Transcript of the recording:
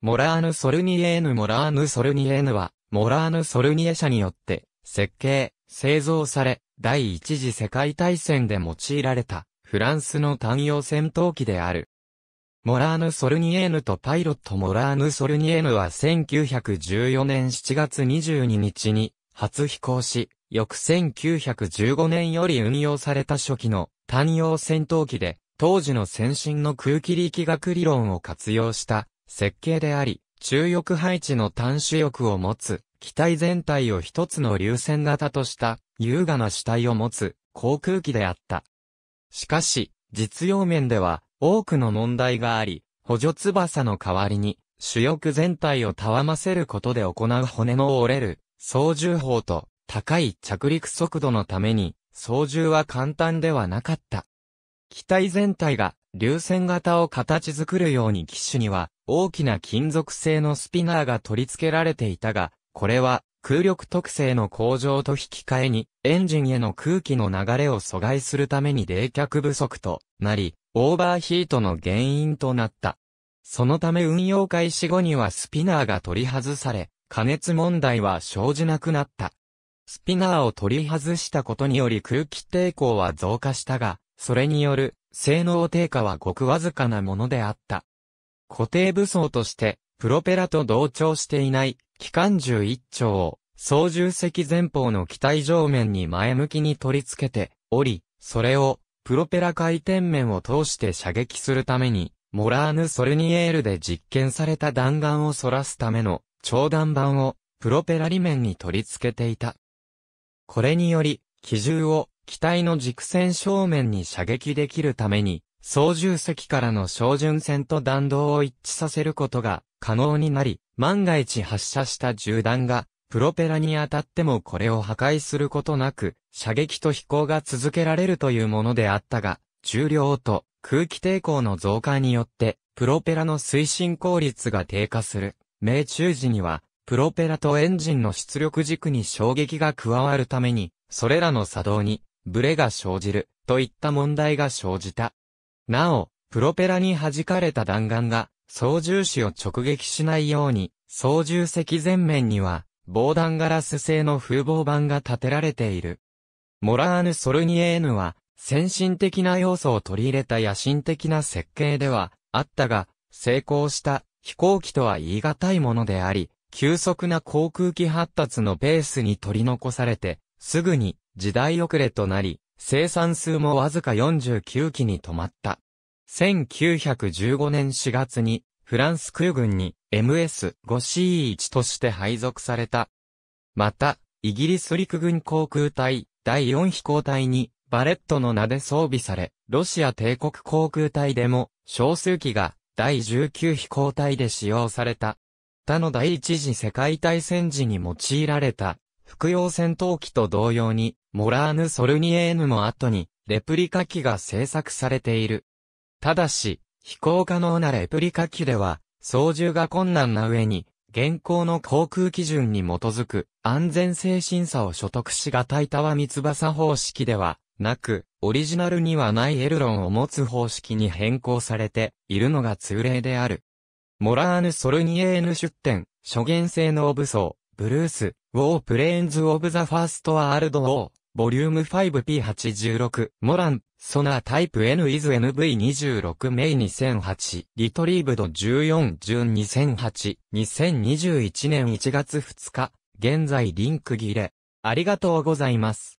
モラーヌ・ソルニエーヌ・モラーヌ・ソルニエーヌは、モラーヌ・ソルニエ社によって、設計、製造され、第一次世界大戦で用いられた、フランスの単用戦闘機である。モラーヌ・ソルニエーヌとパイロットモラーヌ・ソルニエーヌは1914年7月22日に初飛行し、翌1915年より運用された初期の単用戦闘機で、当時の先進の空気力学理論を活用した設計であり、中翼配置の端子翼を持つ、機体全体を一つの流線型とした優雅な主体を持つ航空機であった。しかし、実用面では多くの問題があり、補助翼の代わりに主翼全体をたわませることで行う骨の折れる操縦法と高い着陸速度のために操縦は簡単ではなかった。機体全体が流線型を形作るように機種には大きな金属製のスピナーが取り付けられていたが、これは空力特性の向上と引き換えに、エンジンへの空気の流れを阻害するために冷却不足となり、オーバーヒートの原因となった。そのため運用開始後にはスピナーが取り外され、加熱問題は生じなくなった。スピナーを取り外したことにより空気抵抗は増加したが、それによる性能低下はごくわずかなものであった。固定武装として、プロペラと同調していない、機関銃1丁を、操縦席前方の機体上面に前向きに取り付けており、それを、プロペラ回転面を通して射撃するために、モラーヌ・ソルニエールで実験された弾丸を反らすための長弾板をプロペラ裏面に取り付けていた。これにより、機銃を機体の軸線正面に射撃できるために操縦席からの照準線と弾道を一致させることが可能になり、万が一発射した銃弾が、プロペラに当たってもこれを破壊することなく、射撃と飛行が続けられるというものであったが、重量と空気抵抗の増加によって、プロペラの推進効率が低下する。命中時には、プロペラとエンジンの出力軸に衝撃が加わるために、それらの作動に、ブレが生じる、といった問題が生じた。なお、プロペラに弾かれた弾丸が、操縦士を直撃しないように、操縦席前面には、防弾ガラス製の風防板が建てられている。モラーヌ・ソルニエーヌは、先進的な要素を取り入れた野心的な設計では、あったが、成功した飛行機とは言い難いものであり、急速な航空機発達のペースに取り残されて、すぐに時代遅れとなり、生産数もわずか49機に止まった。1915年4月に、フランス空軍に MS-5C1 として配属された。また、イギリス陸軍航空隊第4飛行隊にバレットの名で装備され、ロシア帝国航空隊でも少数機が第19飛行隊で使用された。他の第一次世界大戦時に用いられた服用戦闘機と同様に、モラーヌ・ソルニエーヌも後に、レプリカ機が製作されている。ただし、飛行可能なレプリカ機では、操縦が困難な上に、現行の航空基準に基づく安全性審査を所得しがたいタワミツバサ方式ではなく、オリジナルにはないエルロンを持つ方式に変更されているのが通例である。モラーヌ・ソルニエーヌ出展、諸元性能武装、ブルース、ウォープレーンズ・オブ・ザ・ファースト・ワールド・ウォー、ボリューム 5P86、モラン、ソナータイプ N・ イズ・ NV26 メイ2008、リトリーブド 14・ ジュン2008、2021年1月2日、現在リンク切れ。ありがとうございます。